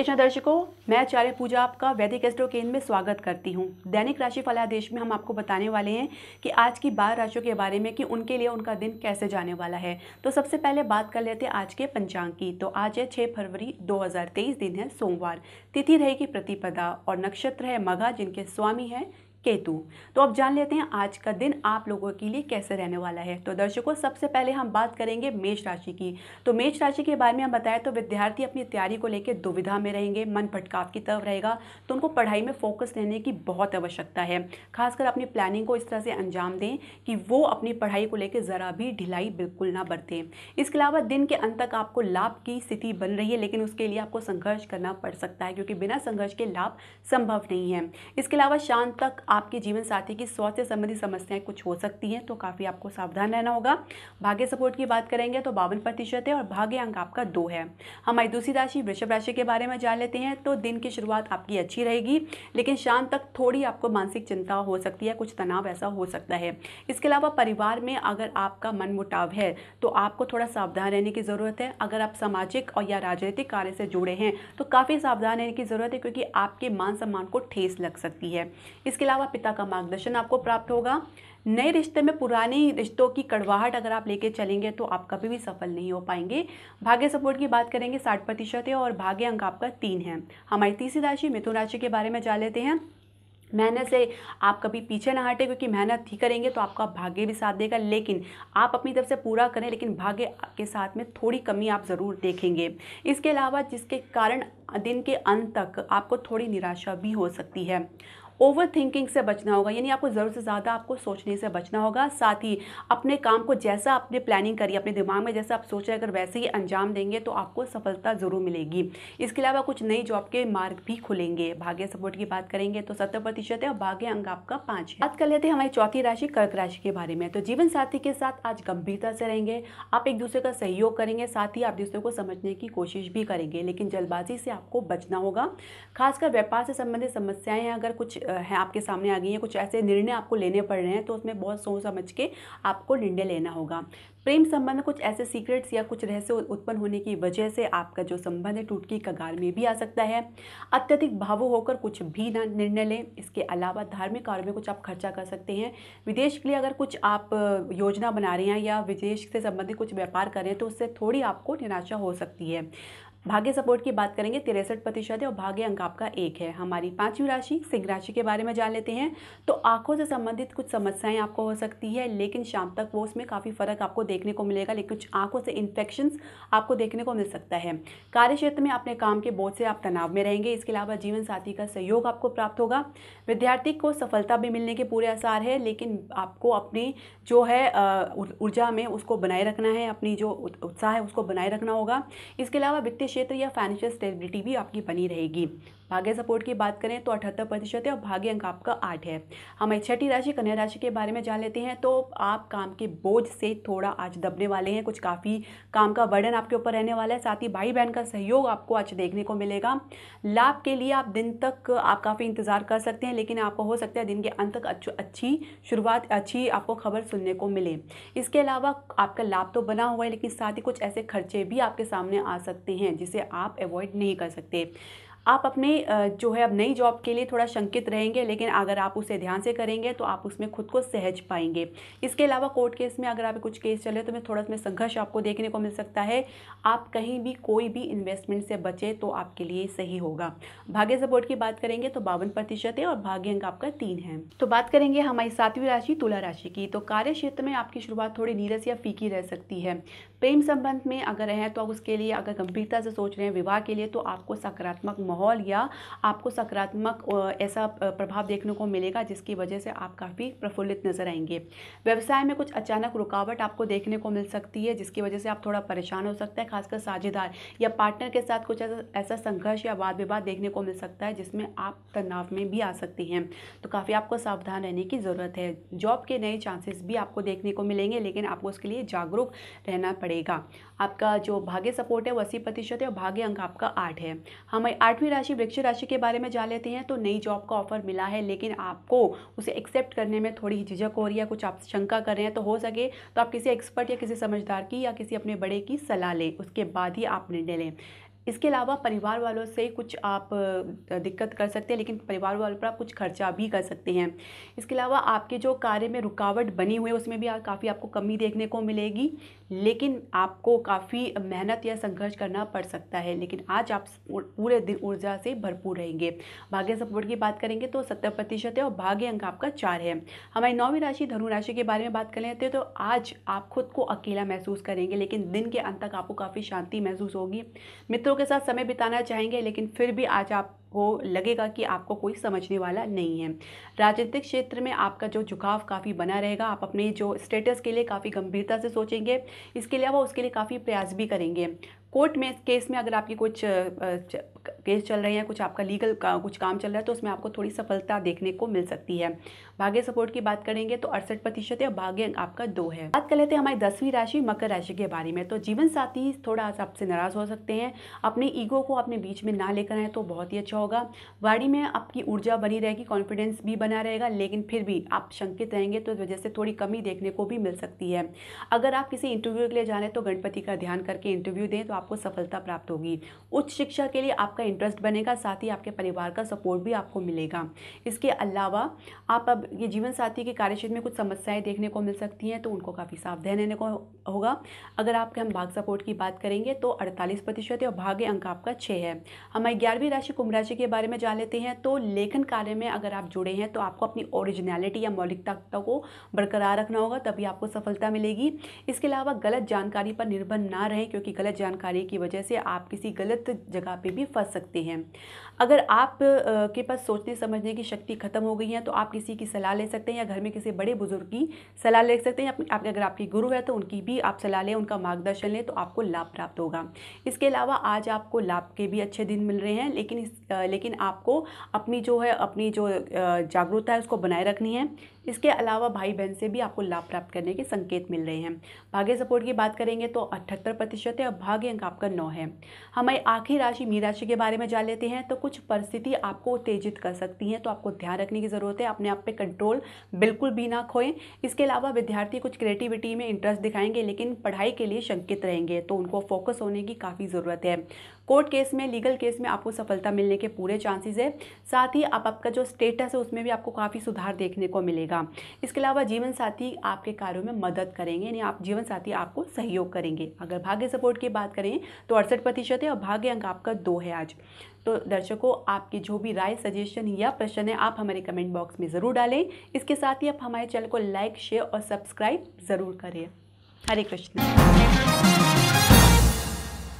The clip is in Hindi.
कृष्ण दर्शकों मैं आचार्य पूजा आपका वैदिक एस्ट्रो केंद्र में स्वागत करती हूँ दैनिक राशि फलादेश में हम आपको बताने वाले हैं कि आज की बारह राशियों के बारे में कि उनके लिए उनका दिन कैसे जाने वाला है तो सबसे पहले बात कर लेते हैं आज के पंचांग की तो आज है छः फरवरी दो दिन है सोमवार तिथि रहेगी प्रतिपदा और नक्षत्र है मघा जिनके स्वामी हैं केतु तो अब जान लेते हैं आज का दिन आप लोगों के लिए कैसे रहने वाला है तो दर्शकों सबसे पहले हम बात करेंगे मेष राशि की तो मेष राशि के बारे में हम बताएं तो विद्यार्थी अपनी तैयारी को लेकर दुविधा में रहेंगे मन भटकाव की तरफ रहेगा तो उनको पढ़ाई में फोकस रहने की बहुत आवश्यकता है खासकर अपनी प्लानिंग को इस तरह से अंजाम दें कि वो अपनी पढ़ाई को लेकर ज़रा भी ढिलाई बिल्कुल ना बरतें इसके अलावा दिन के अंत तक आपको लाभ की स्थिति बन रही है लेकिन उसके लिए आपको संघर्ष करना पड़ सकता है क्योंकि बिना संघर्ष के लाभ संभव नहीं है इसके अलावा शाम तक आपके जीवन साथी की स्वास्थ्य संबंधी समस्याएं कुछ हो सकती हैं तो काफ़ी आपको सावधान रहना होगा भाग्य सपोर्ट की बात करेंगे तो बावन प्रतिशत है और भाग्य अंक आपका दो है हमारी दूसरी राशि वृषभ राशि के बारे में जान लेते हैं तो दिन की शुरुआत आपकी अच्छी रहेगी लेकिन शाम तक थोड़ी आपको मानसिक चिंता हो सकती है कुछ तनाव ऐसा हो सकता है इसके अलावा परिवार में अगर आपका मुटाव है तो आपको थोड़ा सावधान रहने की ज़रूरत है अगर आप सामाजिक और या राजनीतिक कार्य से जुड़े हैं तो काफ़ी सावधान रहने की ज़रूरत है क्योंकि आपके मान सम्मान को ठेस लग सकती है इसके अलावा अलावा पिता का मार्गदर्शन आपको प्राप्त होगा नए रिश्ते में पुराने रिश्तों की कड़वाहट अगर आप लेके चलेंगे तो आप कभी भी सफल नहीं हो पाएंगे भाग्य सपोर्ट की बात करेंगे साठ प्रतिशत है और भाग्य अंक आपका तीन है हमारी तीसरी राशि मिथुन राशि के बारे में जान लेते हैं मेहनत से आप कभी पीछे ना हटे क्योंकि मेहनत ही करेंगे तो आपका भाग्य भी साथ देगा लेकिन आप अपनी तरफ से पूरा करें लेकिन भाग्य आपके साथ में थोड़ी कमी आप ज़रूर देखेंगे इसके अलावा जिसके कारण दिन के अंत तक आपको थोड़ी निराशा भी हो सकती है ओवर थिंकिंग से बचना होगा यानी आपको ज़रूरत से ज़्यादा आपको सोचने से बचना होगा साथ ही अपने काम को जैसा आपने प्लानिंग करी अपने दिमाग में जैसा आप सोचें अगर वैसे ही अंजाम देंगे तो आपको सफलता ज़रूर मिलेगी इसके अलावा कुछ नई जॉब के मार्ग भी खुलेंगे भाग्य सपोर्ट की बात करेंगे तो सत्तर प्रतिशत है और भाग्य अंग आपका पाँच है बात कर लेते हैं हमारी चौथी राशि कर्क राशि के बारे में तो जीवन साथी के साथ आज गंभीरता से रहेंगे आप एक दूसरे का सहयोग करेंगे साथ ही आप दूसरे को समझने की कोशिश भी करेंगे लेकिन जल्दबाजी से आपको बचना होगा खासकर व्यापार से संबंधित समस्याएं हैं अगर कुछ हैं आपके सामने आ गई हैं कुछ ऐसे निर्णय आपको लेने पड़ रहे हैं तो उसमें बहुत सोच समझ के आपको निर्णय लेना होगा प्रेम संबंध में कुछ ऐसे सीक्रेट्स या कुछ रहस्य उत्पन्न होने की वजह से आपका जो संबंध है टूट की कगार में भी आ सकता है अत्यधिक भावु होकर कुछ भी ना निर्णय लें इसके अलावा धार्मिक कार्य में कुछ आप खर्चा कर सकते हैं विदेश के लिए अगर कुछ आप योजना बना रहे हैं या विदेश से संबंधित कुछ व्यापार कर रहे हैं तो उससे थोड़ी आपको निराशा हो सकती है भाग्य सपोर्ट की बात करेंगे तिरसठ प्रतिशत है और भाग्य अंक आपका एक है हमारी पांचवी राशि सिंह राशि के बारे में जान लेते हैं तो आंखों से संबंधित कुछ समस्याएं आपको हो सकती है लेकिन शाम तक वो उसमें काफ़ी फ़र्क आपको देखने को मिलेगा लेकिन कुछ आंखों से इन्फेक्शन आपको देखने को मिल सकता है कार्य क्षेत्र में अपने काम के बोझ से आप तनाव में रहेंगे इसके अलावा जीवन साथी का सहयोग आपको प्राप्त होगा विद्यार्थी को सफलता भी मिलने के पूरे आसार है लेकिन आपको अपनी जो है ऊर्जा में उसको बनाए रखना है अपनी जो उत्साह है उसको बनाए रखना होगा इसके अलावा वित्तीय क्षेत्र या फाइनेंशियल स्टेबिलिटी भी आपकी बनी रहेगी भाग्य सपोर्ट की बात करें तो अठहत्तर प्रतिशत है और भाग्य अंक आपका आठ है हमें छठी राशि कन्या राशि के बारे में जान लेते हैं तो आप काम के बोझ से थोड़ा आज दबने वाले हैं कुछ काफ़ी काम का वर्णन आपके ऊपर रहने वाला है साथ ही भाई बहन का सहयोग आपको आज देखने को मिलेगा लाभ के लिए आप दिन तक आप काफ़ी इंतज़ार कर सकते हैं लेकिन आपको हो सकता है दिन के अंत तक अच्छी शुरुआत अच्छी आपको खबर सुनने को मिले इसके अलावा आपका लाभ तो बना हुआ है लेकिन साथ ही कुछ ऐसे खर्चे भी आपके सामने आ सकते हैं जिसे आप अवॉइड नहीं कर सकते आप अपने जो है अब नई जॉब के लिए थोड़ा शंकित रहेंगे लेकिन अगर आप उसे ध्यान से करेंगे तो आप उसमें खुद को सहज पाएंगे इसके अलावा कोर्ट केस में अगर आप कुछ केस चले तो मैं थोड़ा उसमें संघर्ष आपको देखने को मिल सकता है आप कहीं भी कोई भी इन्वेस्टमेंट से बचे तो आपके लिए सही होगा भाग्य सपोर्ट की बात करेंगे तो बावन प्रतिशत है और भाग्य अंक आपका तीन है तो बात करेंगे हमारी सातवीं राशि तुला राशि की तो कार्य क्षेत्र में आपकी शुरुआत थोड़ी नीरस या फीकी रह सकती है प्रेम संबंध में अगर है तो आप उसके लिए अगर गंभीरता से सोच रहे हैं विवाह के लिए तो आपको सकारात्मक माहौल या आपको सकारात्मक ऐसा प्रभाव देखने को मिलेगा जिसकी वजह से आप काफ़ी प्रफुल्लित नजर आएंगे व्यवसाय में कुछ अचानक रुकावट आपको देखने को मिल सकती है जिसकी वजह से आप थोड़ा परेशान हो सकता है खासकर साझेदार या पार्टनर के साथ कुछ ऐसा ऐसा संघर्ष या वाद विवाद देखने को मिल सकता है जिसमें आप तनाव में भी आ सकती हैं तो काफ़ी आपको सावधान रहने की ज़रूरत है जॉब के नए चांसेस भी आपको देखने को मिलेंगे लेकिन आपको उसके लिए जागरूक रहना पड़ेगा आपका जो भाग्य सपोर्ट है वो अस्सी प्रतिशत है और भाग्य अंक आपका आठ है हमें आठ आठवीं राशि वृक्ष राशि के बारे में जान लेते हैं तो नई जॉब का ऑफर मिला है लेकिन आपको उसे एक्सेप्ट करने में थोड़ी झिझक हो रही है कुछ आप शंका कर रहे हैं तो हो सके तो आप किसी एक्सपर्ट या किसी समझदार की या किसी अपने बड़े की सलाह लें उसके बाद ही आप निर्णय लें इसके अलावा परिवार वालों से कुछ आप दिक्कत कर सकते हैं लेकिन परिवार वालों पर आप कुछ खर्चा भी कर सकते हैं इसके अलावा आपके जो कार्य में रुकावट बनी हुई है उसमें भी आप काफ़ी आपको कमी देखने को मिलेगी लेकिन आपको काफ़ी मेहनत या संघर्ष करना पड़ सकता है लेकिन आज आप पूरे दिन ऊर्जा से भरपूर रहेंगे भाग्य सपोर्ट की बात करेंगे तो सत्तर प्रतिशत है और भाग्य अंक आपका चार है हमारी नौवीं राशि धनु राशि के बारे में बात कर लेते हैं तो आज आप खुद को अकेला महसूस करेंगे लेकिन दिन के अंत तक आपको काफ़ी शांति महसूस होगी मित्रों के साथ समय बिताना चाहेंगे लेकिन फिर भी आज आप को लगेगा कि आपको कोई समझने वाला नहीं है राजनीतिक क्षेत्र में आपका जो झुकाव काफ़ी बना रहेगा आप अपने जो स्टेटस के लिए काफ़ी गंभीरता से सोचेंगे इसके अलावा उसके लिए काफ़ी प्रयास भी करेंगे कोर्ट में केस में अगर आपकी कुछ केस चल रहे हैं कुछ आपका लीगल का, कुछ काम चल रहा है तो उसमें आपको थोड़ी सफलता देखने को मिल सकती है भाग्य सपोर्ट की बात करेंगे तो अड़सठ प्रतिशत या भाग्य आपका दो है बात कर लेते हैं हमारी दसवीं राशि मकर राशि के बारे में तो जीवन साथी थोड़ा आपसे नाराज हो सकते हैं अपने ईगो को अपने बीच में ना लेकर आए तो बहुत ही अच्छा होगा वाड़ी में आपकी ऊर्जा बनी रहेगी कॉन्फिडेंस भी बना रहेगा लेकिन फिर भी आप शंकित रहेंगे तो इस वजह से थोड़ी कमी देखने को भी मिल सकती है अगर आप किसी इंटरव्यू के लिए जा रहे हैं तो गणपति का ध्यान करके इंटरव्यू दें तो आपको सफलता प्राप्त होगी उच्च शिक्षा के लिए आपका आपका इंटरेस्ट बनेगा साथ ही आपके परिवार का सपोर्ट भी आपको मिलेगा इसके अलावा आप अब ये जीवन साथी के कार्यक्षेत्र में कुछ समस्याएं देखने को मिल सकती हैं तो उनको काफ़ी सावधान रहने को होगा अगर आपके हम भाग सपोर्ट की बात करेंगे तो अड़तालीस प्रतिशत और भाग्य अंक आपका छः है हमारी ग्यारहवीं राशि कुंभ राशि के बारे में जान लेते हैं तो लेखन कार्य में अगर आप जुड़े हैं तो आपको अपनी ओरिजिनलिटी या मौलिकता को बरकरार रखना होगा तभी आपको सफलता मिलेगी इसके अलावा गलत जानकारी पर निर्भर ना रहें क्योंकि गलत जानकारी की वजह से आप किसी गलत जगह पर भी फंस फंस सकते हैं अगर आप के पास सोचने समझने की शक्ति खत्म हो गई है तो आप किसी की सलाह ले सकते हैं या घर में किसी बड़े बुजुर्ग की सलाह ले सकते हैं आप अगर आपकी गुरु है तो उनकी भी आप सलाह लें उनका मार्गदर्शन लें तो आपको लाभ प्राप्त होगा इसके अलावा आज आपको लाभ के भी अच्छे दिन मिल रहे हैं लेकिन लेकिन आपको अपनी जो है अपनी जो जागरूकता है उसको बनाए रखनी है इसके अलावा भाई बहन से भी आपको लाभ प्राप्त करने के संकेत मिल रहे हैं भाग्य सपोर्ट की बात करेंगे तो अठहत्तर प्रतिशत है और भाग्य अंक आपका नौ है हमारी आखिरी राशि मीन राशि के बारे में जान लेते हैं तो कुछ परिस्थिति आपको उत्तेजित कर सकती हैं तो आपको ध्यान रखने की ज़रूरत है अपने आप पे कंट्रोल बिल्कुल भी ना खोएं इसके अलावा विद्यार्थी कुछ क्रिएटिविटी में इंटरेस्ट दिखाएंगे लेकिन पढ़ाई के लिए शंकित रहेंगे तो उनको फोकस होने की काफ़ी ज़रूरत है कोर्ट केस में लीगल केस में आपको सफलता मिलने के पूरे चांसेस है साथ ही आप आपका जो स्टेटस है उसमें भी आपको काफ़ी सुधार देखने को मिलेगा इसके अलावा जीवन साथी आपके कार्यों में मदद करेंगे यानी आप जीवन साथी आपको सहयोग करेंगे अगर भाग्य सपोर्ट की बात करें तो अड़सठ प्रतिशत है और भाग्य अंक आपका दो है आज तो दर्शकों आपकी जो भी राय सजेशन या प्रश्न है आप हमारे कमेंट बॉक्स में ज़रूर डालें इसके साथ ही आप हमारे चैनल को लाइक शेयर और सब्सक्राइब ज़रूर करें हरे कृष्ण